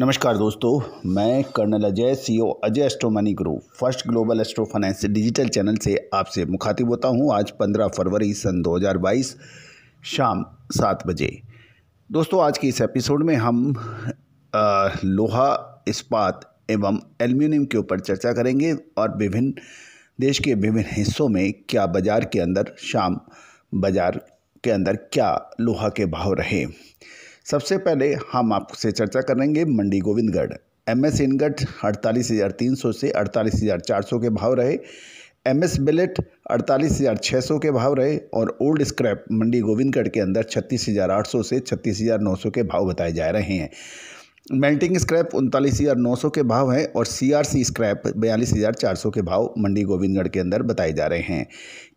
नमस्कार दोस्तों मैं colonel Ajay CEO e Ajay astro money group first global astro finance digital channel से आपसे मुखातिब होता हूं आज 15 फरवरी सन 2022 शाम सात बजे दोस्तों आज के इस एपिसोड में हम आ, लोहा इस्पात एवं एल्यूमिनियम के ऊपर चर्चा करेंगे और विभिन्न देश के विभिन्न हिस्सों में क्या बाज़ार के अंदर शाम बाज़ार के अंदर क्या लोहा के भाव रहे सबसे पहले हम आपसे चर्चा करेंगे Mandi Gobindgarh M S ingot अड़तालीस हज़ार तीन सौ से अड़तालीस हज़ार चार सौ के भाव रहे एम एस बिलेट अड़तालीस हज़ार छः सौ के भाव रहे और ओल्ड स्क्रैप मंडी गोविंदगढ़ के अंदर छत्तीस हज़ार आठ सौ से छत्तीस हज़ार नौ सौ के भाव बताए जा रहे हैं मेल्टिंग स्क्रैप उनतालीस हज़ार नौ सौ के भाव हैं और सीआरसी स्क्रैप बयालीस हज़ार चार सौ के भाव मंडी गोविंदगढ़ के अंदर बताए जा रहे हैं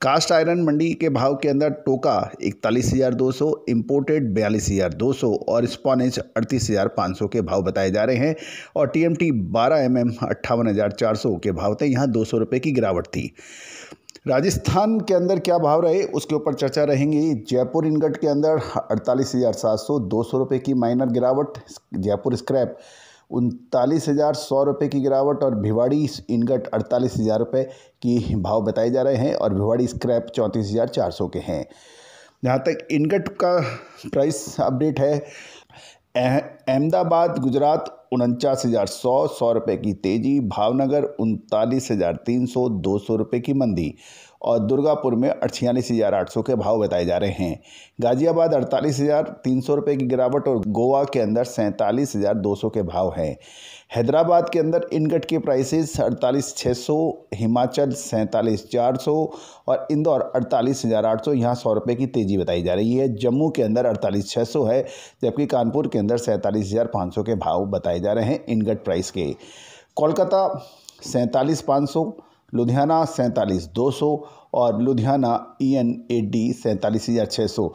कास्ट आयरन मंडी के भाव के अंदर टोका इकतालीस हज़ार दो सौ इम्पोर्टेड बयालीस हज़ार दो सौ और स्पॉनेज अड़तीस हज़ार पाँच सौ के भाव बताए जा रहे हैं और टी एम टी बारह एम एम अट्ठावन हज़ार चार सौ के भाव थे यहाँ दो सौ रुपये की गिरावट थी राजस्थान के अंदर क्या भाव रहे उसके ऊपर चर्चा रहेंगी जयपुर इनगट के अंदर अड़तालीस हज़ार सात सौ दो सौ रुपये की माइनर गिरावट जयपुर स्क्रैप उनतालीस हज़ार सौ रुपये की गिरावट और भिवाड़ी इनगट अड़तालीस हज़ार रुपये की भाव बताए जा रहे हैं और भिवाड़ी स्क्रैप चौंतीस हज़ार चार सौ के हैं जहाँ तक इनगट का प्राइस अपडेट है अहमदाबाद गुजरात उनचास हज़ार सौ सौ रुपये की तेज़ी भावनगर उनतालीस हज़ार तीन सौ दो सौ रुपये की मंदी और दुर्गापुर में अड़छियालीस हज़ार आठ सौ के भाव बताए जा रहे हैं गाजियाबाद अड़तालीस हज़ार तीन सौ रुपये की गिरावट और गोवा के अंदर सैंतालीस हज़ार दो सौ के भाव हैं हैदराबाद के अंदर इनगट के प्राइसेस अड़तालीस छः सौ हिमाचल सैंतालीस चार सौ और इंदौर अड़तालीस हज़ार आठ सौ यहाँ सौ रुपये की तेज़ी बताई जा रही है जम्मू के अंदर अड़तालीस छः सौ है जबकि कानपुर के अंदर सैंतालीस हज़ार पाँच सौ के भाव बताए जा रहे हैं इनगट प्राइस के कोलकाता सैंतालीस पाँच सौ लुधियाना सैंतालीस दो सौ और Ludhiana E N A D सैंतालीस हज़ार छः सौ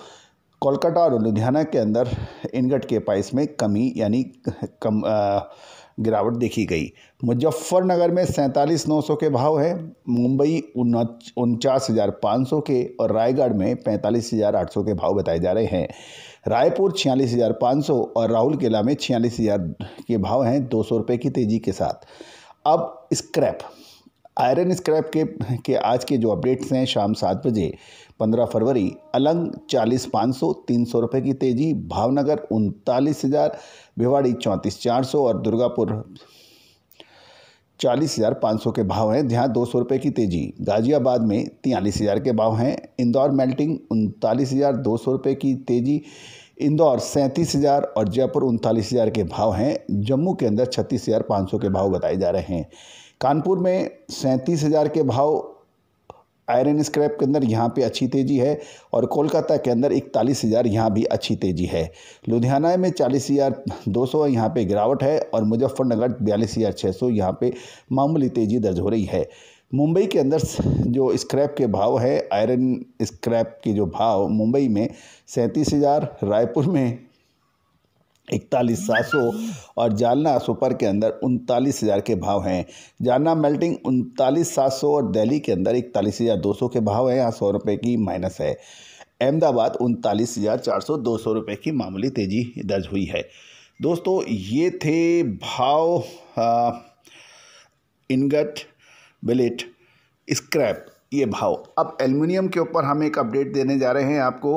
कोलकाता और लुधियाना के अंदर इनगट के प्राइस में कमी यानी कम गिरावट देखी गई मुजफ्फरनगर में सैंतालीस नौ सौ के भाव है मुंबई उनचास हज़ार पाँच सौ के और रायगढ़ में पैंतालीस हज़ार आठ सौ के भाव बताए जा रहे हैं रायपुर छियालीस हज़ार पाँच सौ और राहुल किला में छियालीस हज़ार के भाव हैं दो सौ रुपये की तेज़ी के साथ अब स्क्रैप आयरन स्क्रैप के के आज के जो अपडेट्स हैं शाम सात बजे पंद्रह फरवरी अलंग चालीस पाँच सौ तीन सौ रुपये की तेज़ी भावनगर उनतालीस हज़ार भिवाड़ी चौंतीस चार सौ और दुर्गापुर चालीस हज़ार पाँच सौ के भाव हैं जहाँ दो सौ रुपये की तेज़ी गाजियाबाद में तियालीस हज़ार के भाव हैं इंदौर मेल्टिंग उनतालीस हज़ार दो सौ रुपये की तेज़ी इंदौर सैंतीस हज़ार और जयपुर उनतालीस हज़ार के भाव हैं जम्मू के अंदर छत्तीस हज़ार पाँच सौ के भाव बताए जा रहे हैं कानपुर में सैंतीस हज़ार के भाव आयरन स्क्रैप के अंदर यहाँ पे अच्छी तेज़ी है और कोलकाता के अंदर इकतालीस हज़ार यहाँ भी अच्छी तेज़ी है लुधियाना में चालीस हज़ार दो सौ यहाँ पर गिरावट है और मुजफ्फरनगर बयालीस हज़ार छः सौ यहाँ पर मामूली तेज़ी दर्ज हो रही है मुंबई के अंदर जो स्क्रैप के भाव है आयरन स्क्रैप के जो भाव मुंबई में सैंतीस हज़ार रायपुर में इकतालीस सात सौ और जालना सुपर के अंदर उनतालीस हज़ार के भाव हैं जालना मेल्टिंग उनतालीस सात सौ और दिल्ली के अंदर इकतालीस हज़ार दो सौ के भाव हैं यहाँ सौ रुपये की माइनस है अहमदाबाद उनतालीस हज़ार चार सौ दो सौ रुपये की मामूली तेज़ी दर्ज हुई है दोस्तों ये थे भाव इनगट बिलेट स्क्रैप ये भाव अब एल्युमिनियम के ऊपर हम एक अपडेट देने जा रहे हैं आपको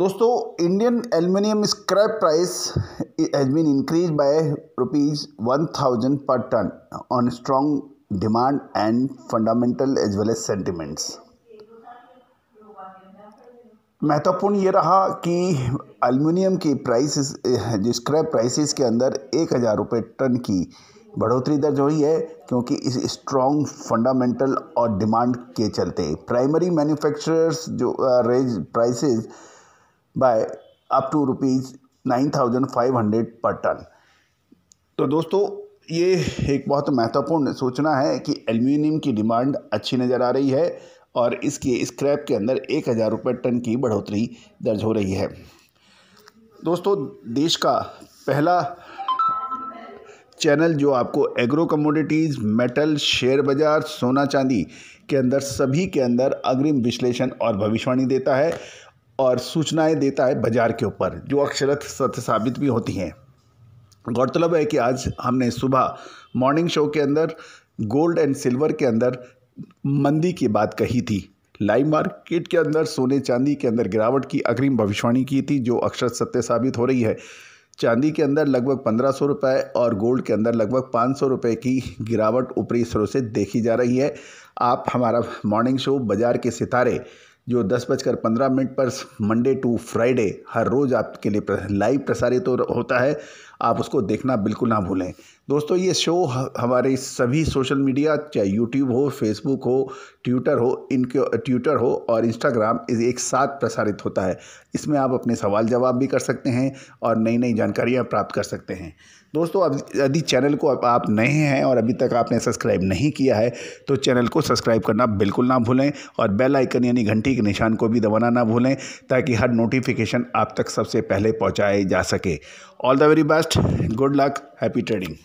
दोस्तों Indian aluminium scrap price has been increase by rupees one thousand per ton on strong demand and fundamental as well as sentiments महत्वपूर्ण ये रहा कि एल्युमिनियम की प्राइस जो स्क्रैप प्राइसेस के अंदर एक हज़ार रुपये टन की बढ़ोतरी दर्ज हुई है क्योंकि इस स्ट्रॉन्ग फंडामेंटल और डिमांड के चलते प्राइमरी मैन्युफैक्चरर्स जो raise uh, prices by up to rupees nine thousand five hundred per ton तो दोस्तों ये एक बहुत महत्वपूर्ण सूचना है कि एल्यूमिनियम की डिमांड अच्छी नज़र आ रही है और इसके स्क्रैप के अंदर एक हज़ार रुपये टन की बढ़ोतरी दर्ज हो रही है दोस्तों देश का पहला चैनल जो आपको एग्रो कमोडिटीज़ मेटल शेयर बाज़ार सोना चांदी के अंदर सभी के अंदर अग्रिम विश्लेषण और भविष्यवाणी देता है और सूचनाएं देता है बाजार के ऊपर जो अक्षरत सत्य साबित भी होती हैं गौरतलब है कि आज हमने सुबह मॉर्निंग शो के अंदर गोल्ड एंड सिल्वर के अंदर मंदी की बात कही थी लाइव मार्केट के अंदर सोने चांदी के अंदर गिरावट की अग्रिम भविष्यवाणी की थी जो अक्षर सत्य साबित हो रही है चांदी के अंदर लगभग पंद्रह सौ रुपये और गोल्ड के अंदर लगभग पाँच सौ रुपये की गिरावट ऊपरी स्तरों से देखी जा रही है आप हमारा मॉर्निंग शो बाजार के सितारे जो दस बजकर पंद्रह मिनट पर मंडे टू फ्राइडे हर रोज़ आपके लिए लाइव प्रसारित होता है आप उसको देखना बिल्कुल ना भूलें दोस्तों ये शो हमारे सभी सोशल मीडिया चाहे यूट्यूब हो फेसबुक हो ट्विटर हो इनके ट्विटर हो और इंस्टाग्राम एक साथ प्रसारित होता है इसमें आप अपने सवाल जवाब भी कर सकते हैं और नई नई जानकारियाँ प्राप्त कर सकते हैं दोस्तों अब यदि चैनल को आप नए हैं और अभी तक आपने सब्सक्राइब नहीं किया है तो चैनल को सब्सक्राइब करना बिल्कुल ना भूलें और बेल आइकन यानी घंटी के निशान को भी दबाना ना भूलें ताकि हर नोटिफिकेशन आप तक सबसे पहले पहुँचाए जा सके All the very best. Good luck. Happy trading.